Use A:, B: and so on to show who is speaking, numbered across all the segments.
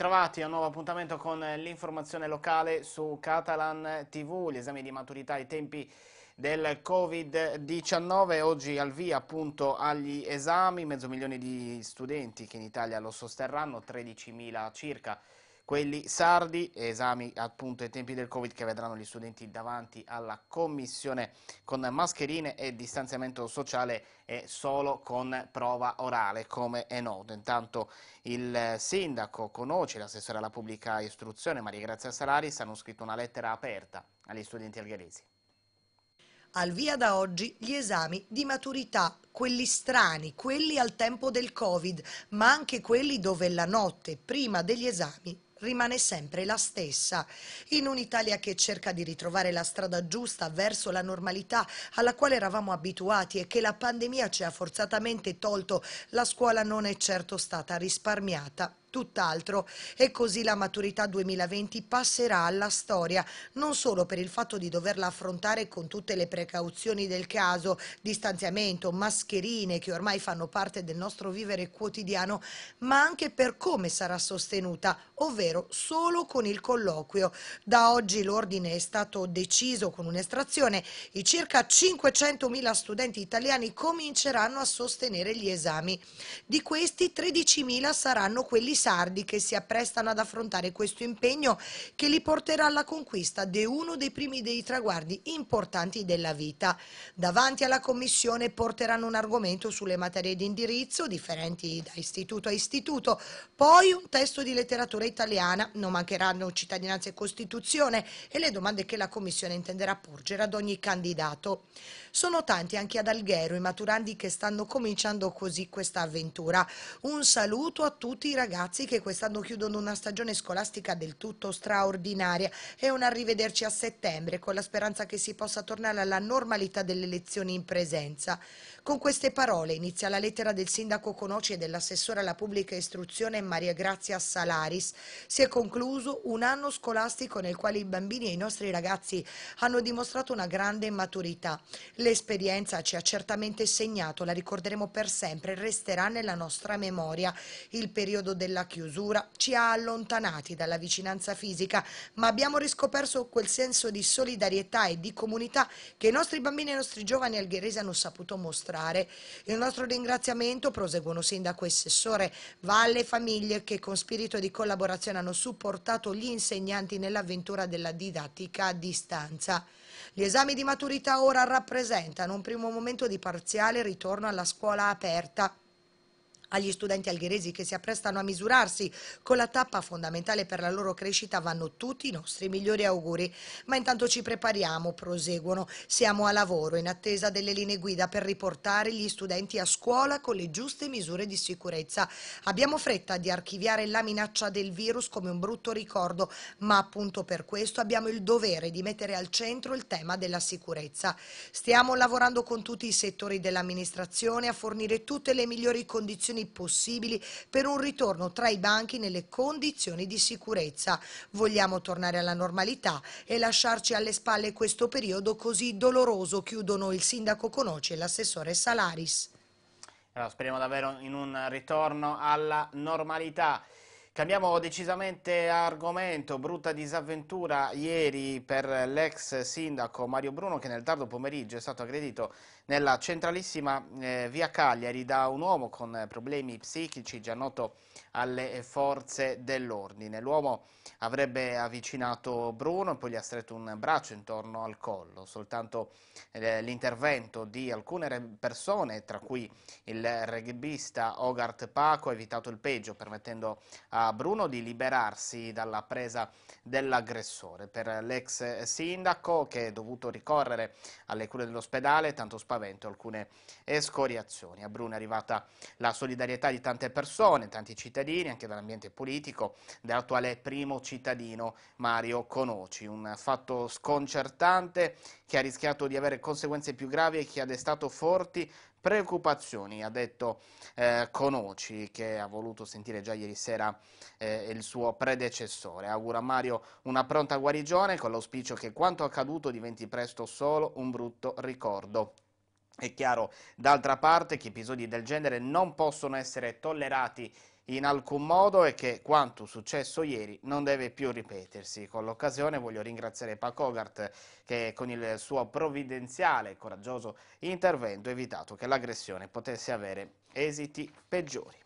A: Bentrovati a un nuovo appuntamento con eh, l'informazione locale su Catalan TV, gli esami di maturità ai tempi del Covid-19, oggi al via appunto agli esami, mezzo milione di studenti che in Italia lo sosterranno, 13.000 circa quelli sardi, esami appunto ai tempi del Covid che vedranno gli studenti davanti alla commissione con mascherine e distanziamento sociale e solo con prova orale, come è noto. Intanto il sindaco conosce l'assessore alla pubblica istruzione Maria Grazia Salaris hanno scritto una lettera aperta agli studenti algheresi.
B: Al via da oggi gli esami di maturità, quelli strani, quelli al tempo del Covid, ma anche quelli dove la notte prima degli esami rimane sempre la stessa. In un'Italia che cerca di ritrovare la strada giusta verso la normalità alla quale eravamo abituati e che la pandemia ci ha forzatamente tolto, la scuola non è certo stata risparmiata tutt'altro e così la maturità 2020 passerà alla storia, non solo per il fatto di doverla affrontare con tutte le precauzioni del caso, distanziamento, mascherine che ormai fanno parte del nostro vivere quotidiano, ma anche per come sarà sostenuta, ovvero solo con il colloquio. Da oggi l'ordine è stato deciso con un'estrazione, i circa 500.000 studenti italiani cominceranno a sostenere gli esami. Di questi 13.000 saranno quelli sardi che si apprestano ad affrontare questo impegno che li porterà alla conquista di uno dei primi dei traguardi importanti della vita. Davanti alla Commissione porteranno un argomento sulle materie di indirizzo, differenti da istituto a istituto, poi un testo di letteratura italiana, non mancheranno cittadinanza e Costituzione e le domande che la Commissione intenderà porgere ad ogni candidato. Sono tanti anche ad Alghero i maturandi che stanno cominciando così questa avventura. Un saluto a tutti i ragazzi che quest'anno chiudono una stagione scolastica del tutto straordinaria e un arrivederci a settembre con la speranza che si possa tornare alla normalità delle lezioni in presenza. Con queste parole inizia la lettera del sindaco Conoci e dell'assessore alla pubblica istruzione Maria Grazia Salaris. Si è concluso un anno scolastico nel quale i bambini e i nostri ragazzi hanno dimostrato una grande maturità. Le L'esperienza ci ha certamente segnato, la ricorderemo per sempre, resterà nella nostra memoria. Il periodo della chiusura ci ha allontanati dalla vicinanza fisica, ma abbiamo riscoperto quel senso di solidarietà e di comunità che i nostri bambini e i nostri giovani algheresi hanno saputo mostrare. Il nostro ringraziamento, proseguono sindaco e assessore, va alle famiglie che con spirito di collaborazione hanno supportato gli insegnanti nell'avventura della didattica a distanza. Gli esami di maturità ora rappresentano un primo momento di parziale ritorno alla scuola aperta agli studenti algheresi che si apprestano a misurarsi con la tappa fondamentale per la loro crescita vanno tutti i nostri migliori auguri. Ma intanto ci prepariamo, proseguono. Siamo a lavoro in attesa delle linee guida per riportare gli studenti a scuola con le giuste misure di sicurezza. Abbiamo fretta di archiviare la minaccia del virus come un brutto ricordo, ma appunto per questo abbiamo il dovere di mettere al centro il tema della sicurezza. Stiamo lavorando con tutti i settori dell'amministrazione a fornire tutte le migliori condizioni condizioni possibili per un ritorno tra i banchi nelle condizioni di sicurezza. Vogliamo tornare alla normalità e lasciarci alle spalle questo periodo così doloroso, chiudono il sindaco Conoci e l'assessore Salaris.
A: Allora, speriamo davvero in un ritorno alla normalità. Cambiamo decisamente argomento, brutta disavventura ieri per l'ex sindaco Mario Bruno che nel tardo pomeriggio è stato aggredito nella centralissima eh, via Cagliari da un uomo con problemi psichici già noto alle forze dell'ordine. L'uomo avrebbe avvicinato Bruno e poi gli ha stretto un braccio intorno al collo. Soltanto eh, l'intervento di alcune persone, tra cui il rugbista Ogart Paco, ha evitato il peggio permettendo a a Bruno di liberarsi dalla presa dell'aggressore. Per l'ex sindaco che è dovuto ricorrere alle cure dell'ospedale, tanto spavento alcune escoriazioni. A Bruno è arrivata la solidarietà di tante persone, tanti cittadini, anche dall'ambiente politico, dell'attuale primo cittadino Mario Conoci. Un fatto sconcertante che ha rischiato di avere conseguenze più gravi e che ha destato forti preoccupazioni, ha detto eh, Conoci, che ha voluto sentire già ieri sera eh, il suo predecessore. Augura a Mario una pronta guarigione con l'auspicio che quanto accaduto diventi presto solo un brutto ricordo. È chiaro, d'altra parte, che episodi del genere non possono essere tollerati in alcun modo e che quanto successo ieri non deve più ripetersi. Con l'occasione voglio ringraziare Paco Ogart che con il suo provvidenziale e coraggioso intervento ha evitato che l'aggressione potesse avere esiti peggiori.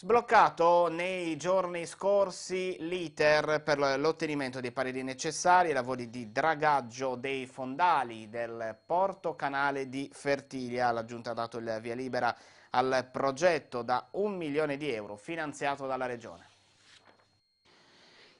A: Sbloccato nei giorni scorsi l'iter per l'ottenimento dei pareri necessari ai lavori di dragaggio dei fondali del porto canale di Fertilia. La Giunta ha dato il via libera al progetto da un milione di euro finanziato dalla Regione.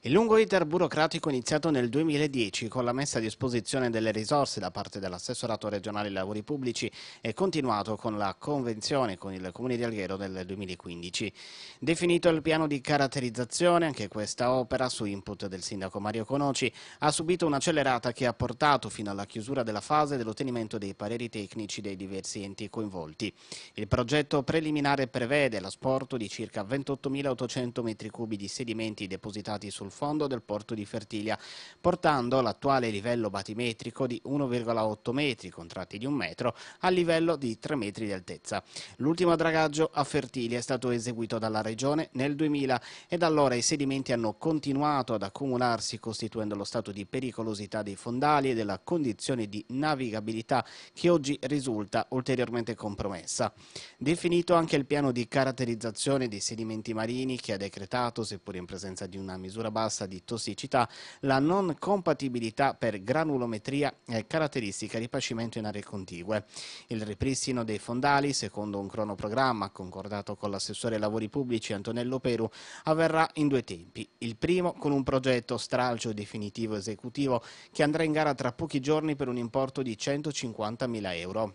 A: Il lungo iter burocratico iniziato nel 2010 con la messa a disposizione delle risorse da parte dell'assessorato regionale ai lavori pubblici è continuato con la convenzione con il comune di Alghero del 2015. Definito il piano di caratterizzazione, anche questa opera, su input del sindaco Mario Conoci, ha subito un'accelerata che ha portato fino alla chiusura della fase dell'ottenimento dei pareri tecnici dei diversi enti coinvolti. Il progetto preliminare prevede l'asporto di circa 28.800 metri cubi di sedimenti depositati sul sul fondo del porto di Fertilia, portando l'attuale livello batimetrico di 1,8 metri, contratti di un metro, al livello di 3 metri di altezza. L'ultimo dragaggio a Fertilia è stato eseguito dalla Regione nel 2000 e da allora i sedimenti hanno continuato ad accumularsi costituendo lo stato di pericolosità dei fondali e della condizione di navigabilità che oggi risulta ulteriormente compromessa. Definito anche il piano di caratterizzazione dei sedimenti marini che ha decretato, seppur in presenza di una misura bassa di tossicità, la non compatibilità per granulometria è caratteristica di pacimento in aree contigue. Il ripristino dei fondali, secondo un cronoprogramma concordato con l'assessore ai lavori pubblici Antonello Peru, avverrà in due tempi. Il primo con un progetto stralcio definitivo esecutivo che andrà in gara tra pochi giorni per un importo di 150.000 euro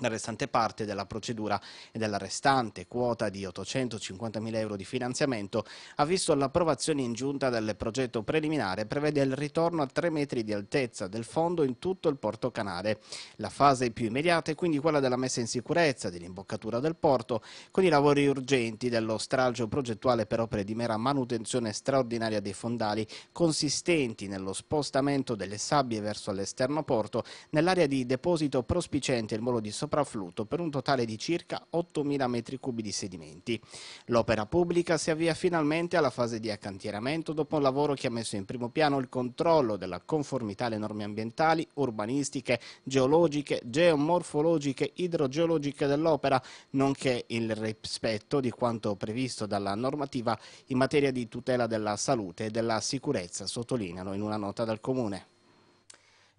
A: la restante parte della procedura e della restante quota di 850.000 euro di finanziamento ha visto l'approvazione in giunta del progetto preliminare e prevede il ritorno a 3 metri di altezza del fondo in tutto il porto canale. La fase più immediata è quindi quella della messa in sicurezza dell'imboccatura del porto con i lavori urgenti dello stralcio progettuale per opere di mera manutenzione straordinaria dei fondali consistenti nello spostamento delle sabbie verso l'esterno porto nell'area di deposito prospicente il molo di sopra sopraffluto per un totale di circa 8.000 metri cubi di sedimenti. L'opera pubblica si avvia finalmente alla fase di accantieramento dopo un lavoro che ha messo in primo piano il controllo della conformità alle norme ambientali, urbanistiche, geologiche, geomorfologiche, idrogeologiche dell'opera, nonché il rispetto di quanto previsto dalla normativa in materia di tutela della salute e della sicurezza, sottolineano in una nota dal Comune.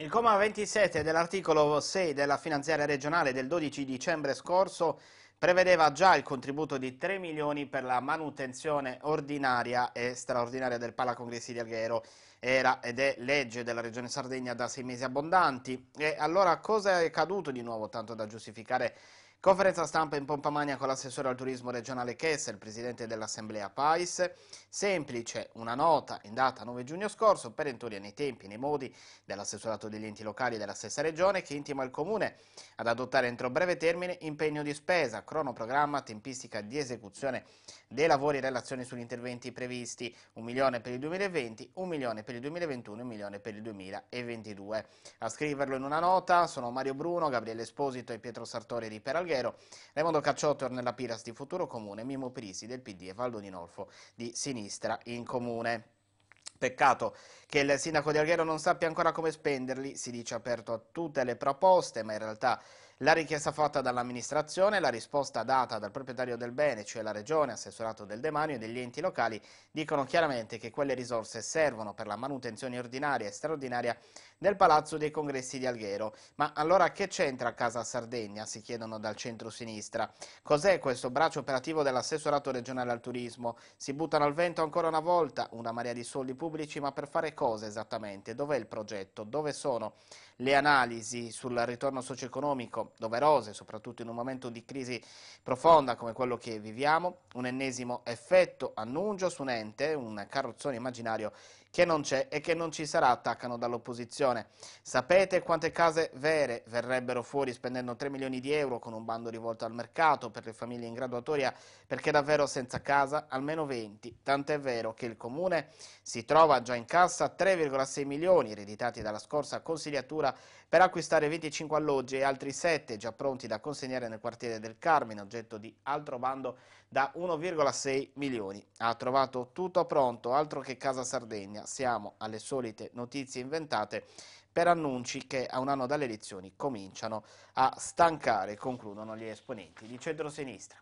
A: Il comma 27 dell'articolo 6 della finanziaria regionale del 12 dicembre scorso prevedeva già il contributo di 3 milioni per la manutenzione ordinaria e straordinaria del Pala Congressi di Alghero. Era ed è legge della Regione Sardegna da sei mesi abbondanti. E allora cosa è accaduto di nuovo tanto da giustificare Conferenza stampa in pompa magna con l'assessore al turismo regionale Kessel, il presidente dell'assemblea Pais. Semplice, una nota in data 9 giugno scorso, perentoria nei tempi e nei modi dell'assessorato degli enti locali della stessa regione che intima il comune ad adottare entro breve termine impegno di spesa, cronoprogramma, tempistica di esecuzione dei lavori e relazioni sugli interventi previsti, un milione per il 2020, un milione per il 2021, un milione per il 2022. A scriverlo in una nota sono Mario Bruno, Gabriele Esposito e Pietro Sartori di Peralgano Borghero, Raimondo Cacciotto nella Piras di Futuro Comune, Mimo Prisi del PD e Valdo Nolfo di Sinistra in Comune. Peccato che il sindaco di Alghero non sappia ancora come spenderli, si dice aperto a tutte le proposte, ma in realtà la richiesta fatta dall'amministrazione, la risposta data dal proprietario del bene, cioè la regione, assessorato del demanio e degli enti locali, dicono chiaramente che quelle risorse servono per la manutenzione ordinaria e straordinaria del Palazzo dei Congressi di Alghero. Ma allora che c'entra Casa Sardegna? Si chiedono dal centro-sinistra. Cos'è questo braccio operativo dell'assessorato regionale al turismo? Si buttano al vento ancora una volta una marea di soldi pubblici, ma per fare cosa esattamente? Dov'è il progetto? Dove sono le analisi sul ritorno socio-economico doverose, soprattutto in un momento di crisi profonda come quello che viviamo, un ennesimo effetto annuncio su un ente, un carrozzone immaginario che non c'è e che non ci sarà, attaccano dall'opposizione. Sapete quante case vere verrebbero fuori spendendo 3 milioni di euro con un bando rivolto al mercato per le famiglie in graduatoria perché davvero senza casa almeno 20, tant'è vero che il comune si trova già in cassa 3,6 milioni ereditati dalla scorsa consigliatura Sciabola per acquistare 25 alloggi e altri 7 già pronti da consegnare nel quartiere del Carmine, oggetto di altro bando da 1,6 milioni. Ha trovato tutto pronto, altro che Casa Sardegna, siamo alle solite notizie inventate per annunci che a un anno dalle elezioni cominciano a stancare, concludono gli esponenti di centro-sinistra.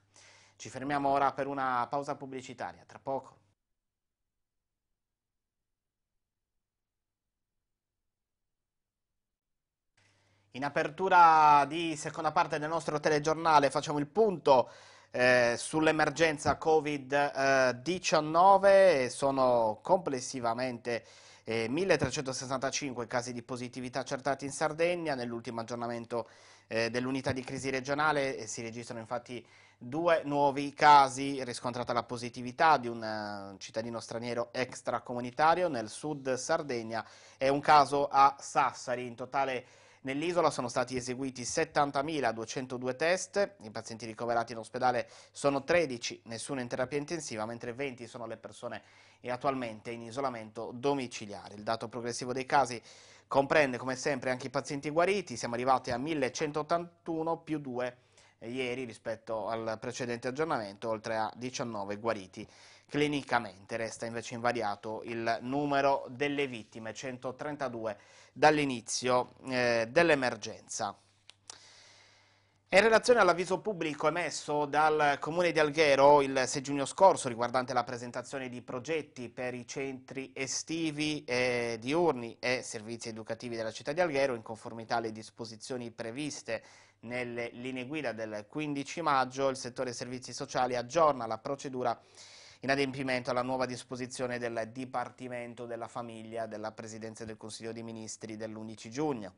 A: Ci fermiamo ora per una pausa pubblicitaria, tra poco. In apertura di seconda parte del nostro telegiornale facciamo il punto eh, sull'emergenza Covid-19, eh, sono complessivamente eh, 1365 casi di positività accertati in Sardegna, nell'ultimo aggiornamento eh, dell'unità di crisi regionale eh, si registrano infatti due nuovi casi riscontrata la positività di un cittadino straniero extracomunitario nel sud Sardegna e un caso a Sassari, in totale Nell'isola sono stati eseguiti 70.202 test, i pazienti ricoverati in ospedale sono 13, nessuno in terapia intensiva, mentre 20 sono le persone attualmente in isolamento domiciliare. Il dato progressivo dei casi comprende come sempre anche i pazienti guariti, siamo arrivati a 1.181 più 2 ieri rispetto al precedente aggiornamento, oltre a 19 guariti clinicamente. Resta invece invariato il numero delle vittime, 132 dall'inizio eh, dell'emergenza. In relazione all'avviso pubblico emesso dal Comune di Alghero il 6 giugno scorso riguardante la presentazione di progetti per i centri estivi, e diurni e servizi educativi della città di Alghero in conformità alle disposizioni previste nelle linee guida del 15 maggio il settore servizi sociali aggiorna la procedura in adempimento alla nuova disposizione del Dipartimento della Famiglia della Presidenza del Consiglio dei Ministri dell'11 giugno.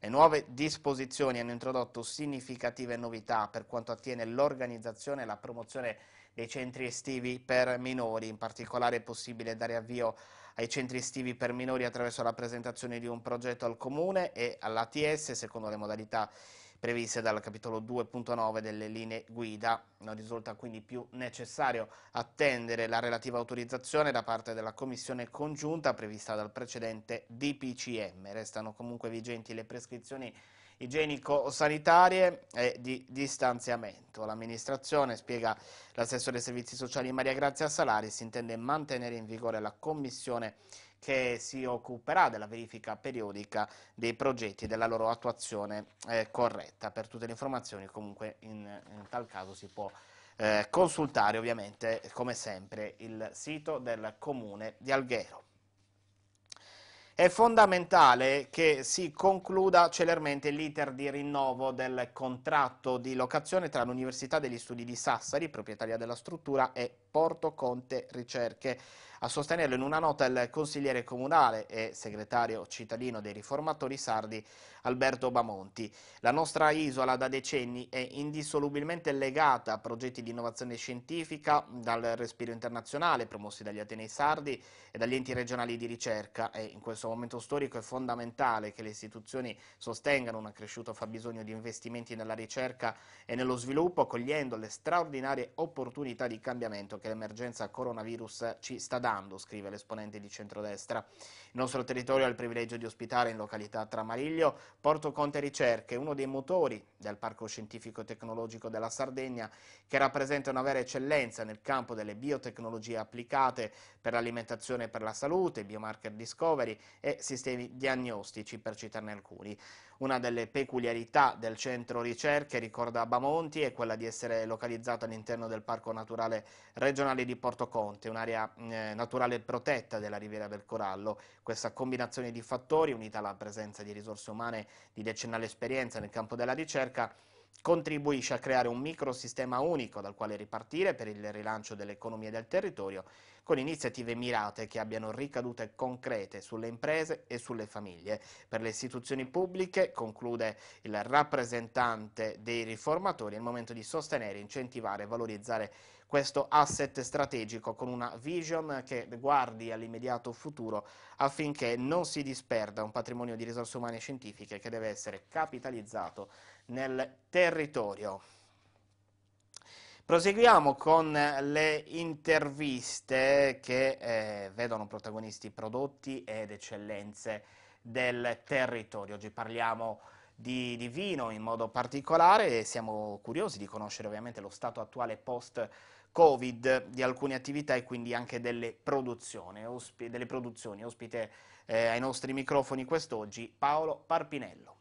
A: Le nuove disposizioni hanno introdotto significative novità per quanto attiene l'organizzazione e la promozione dei centri estivi per minori, in particolare è possibile dare avvio ai centri estivi per minori attraverso la presentazione di un progetto al comune e all'ATS secondo le modalità previste dal capitolo 2.9 delle linee guida. Non risulta quindi più necessario attendere la relativa autorizzazione da parte della Commissione congiunta prevista dal precedente DPCM. Restano comunque vigenti le prescrizioni igienico-sanitarie e di distanziamento. L'amministrazione, spiega l'assessore dei servizi sociali Maria Grazia Salari, si intende mantenere in vigore la commissione che si occuperà della verifica periodica dei progetti e della loro attuazione eh, corretta. Per tutte le informazioni comunque in, in tal caso si può eh, consultare ovviamente come sempre il sito del comune di Alghero. È fondamentale che si concluda celermente l'iter di rinnovo del contratto di locazione tra l'Università degli Studi di Sassari, proprietaria della struttura, e Porto Conte Ricerche. A sostenerlo in una nota il consigliere comunale e segretario cittadino dei riformatori sardi Alberto Bamonti. La nostra isola da decenni è indissolubilmente legata a progetti di innovazione scientifica dal respiro internazionale promossi dagli Atenei sardi e dagli enti regionali di ricerca e in questo momento storico è fondamentale che le istituzioni sostengano un accresciuto fabbisogno di investimenti nella ricerca e nello sviluppo cogliendo le straordinarie opportunità di cambiamento che l'emergenza coronavirus ci sta dando migliorando, scrive l'esponente di centrodestra. Il nostro territorio ha il privilegio di ospitare in località Tramariglio Porto Conte Ricerche, uno dei motori del Parco Scientifico e Tecnologico della Sardegna, che rappresenta una vera eccellenza nel campo delle biotecnologie applicate per l'alimentazione e per la salute, biomarker discovery e sistemi diagnostici, per citarne alcuni. Una delle peculiarità del centro ricerche, ricorda Bamonti, è quella di essere localizzato all'interno del Parco Naturale Regionale di Porto Conte, un'area mm, eh, naturale protetta della Riviera del Corallo. Questa combinazione di fattori, unita alla presenza di risorse umane di decennale esperienza nel campo della ricerca, Contribuisce a creare un microsistema unico dal quale ripartire per il rilancio dell'economia del territorio, con iniziative mirate che abbiano ricadute concrete sulle imprese e sulle famiglie. Per le istituzioni pubbliche, conclude il rappresentante dei riformatori, è il momento di sostenere, incentivare e valorizzare questo asset strategico con una vision che guardi all'immediato futuro affinché non si disperda un patrimonio di risorse umane e scientifiche che deve essere capitalizzato nel territorio. Proseguiamo con le interviste che eh, vedono protagonisti prodotti ed eccellenze del territorio. Oggi parliamo di, di, vino in modo particolare e siamo curiosi di conoscere ovviamente lo stato attuale post Covid di alcune attività e quindi anche delle produzioni. Osp delle produzioni. Ospite eh, ai nostri microfoni quest'oggi Paolo Parpinello.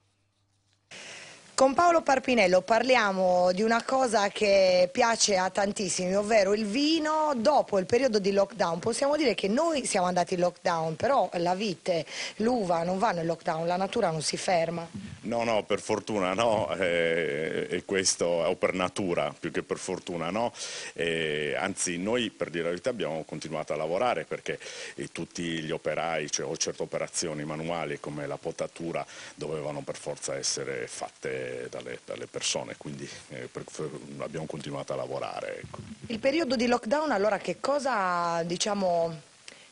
B: Con Paolo Parpinello parliamo di una cosa che piace a tantissimi, ovvero il vino dopo il periodo di lockdown. Possiamo dire che noi siamo andati in lockdown, però la vite, l'uva non vanno in lockdown, la natura non si ferma.
C: No, no, per fortuna no, eh, e questo è o per natura più che per fortuna no. Eh, anzi, noi per dire la verità abbiamo continuato a lavorare perché eh, tutti gli operai, cioè, o certe operazioni manuali come la potatura dovevano per forza essere fatte dalle, dalle persone, quindi eh, per, per, abbiamo continuato a lavorare. Ecco.
B: Il periodo di lockdown allora che cosa diciamo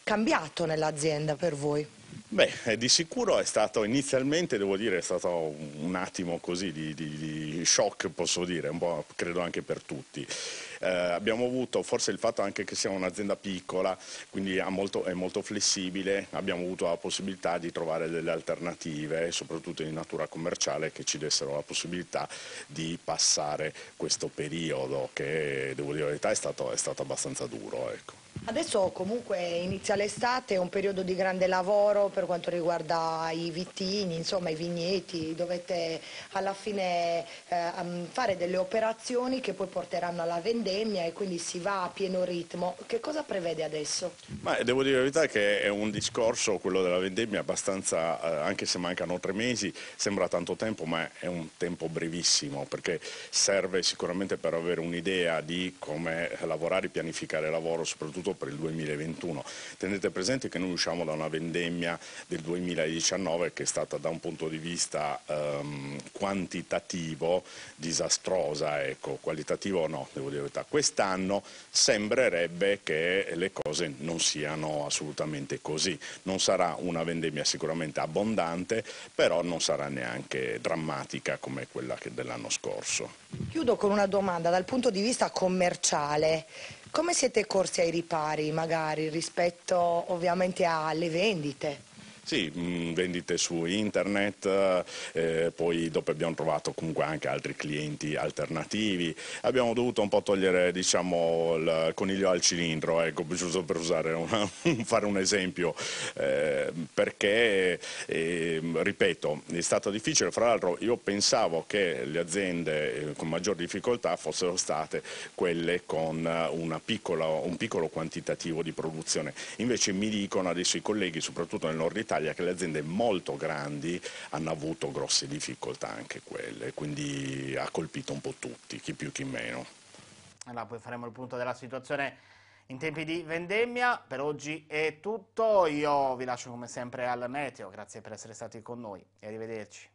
B: cambiato nell'azienda per voi?
C: Beh, eh, di sicuro è stato inizialmente, devo dire, è stato un attimo così di, di, di shock, posso dire, un po' credo anche per tutti. Eh, abbiamo avuto forse il fatto anche che siamo un'azienda piccola, quindi molto, è molto flessibile, abbiamo avuto la possibilità di trovare delle alternative, soprattutto di natura commerciale, che ci dessero la possibilità di passare questo periodo che, devo dire la verità, è stato, è stato abbastanza duro. Ecco.
B: Adesso comunque inizia l'estate, è un periodo di grande lavoro per quanto riguarda i vitigni, insomma i vigneti, dovete alla fine eh, fare delle operazioni che poi porteranno alla vendemmia e quindi si va a pieno ritmo. Che cosa prevede adesso?
C: Ma devo dire la verità che è un discorso, quello della vendemmia, abbastanza, eh, anche se mancano tre mesi, sembra tanto tempo ma è un tempo brevissimo perché serve sicuramente per avere un'idea di come lavorare, pianificare il lavoro, soprattutto soprattutto per il 2021. Tenete presente che noi usciamo da una vendemmia del 2019 che è stata da un punto di vista ehm, quantitativo disastrosa, ecco, qualitativo no, devo dire la verità. Quest'anno sembrerebbe che le cose non siano assolutamente così. Non sarà una vendemmia sicuramente abbondante, però non sarà neanche drammatica come quella dell'anno scorso.
B: Chiudo con una domanda dal punto di vista commerciale. Come siete corsi ai ripari, magari, rispetto ovviamente alle vendite?
C: Sì, mh, mm, vendite su internet, eh, poi dopo abbiamo trovato comunque anche altri clienti alternativi. Abbiamo dovuto un po' togliere diciamo, il coniglio al cilindro, ecco, giusto per una, fare un esempio, eh, perché, eh, ripeto, è stato difficile. Fra l'altro io pensavo che le aziende eh, con maggior difficoltà fossero state quelle con piccola, un piccolo quantitativo di produzione. Invece mi dicono adesso i colleghi, soprattutto nel nord Italia, Italia che le aziende molto grandi hanno avuto grosse difficoltà anche quelle, quindi ha colpito un po' tutti, chi più chi meno.
A: Allora, poi faremo il punto della situazione in tempi di vendemmia. Per oggi è tutto, io vi lascio come sempre al meteo, grazie per essere stati con noi e arrivederci.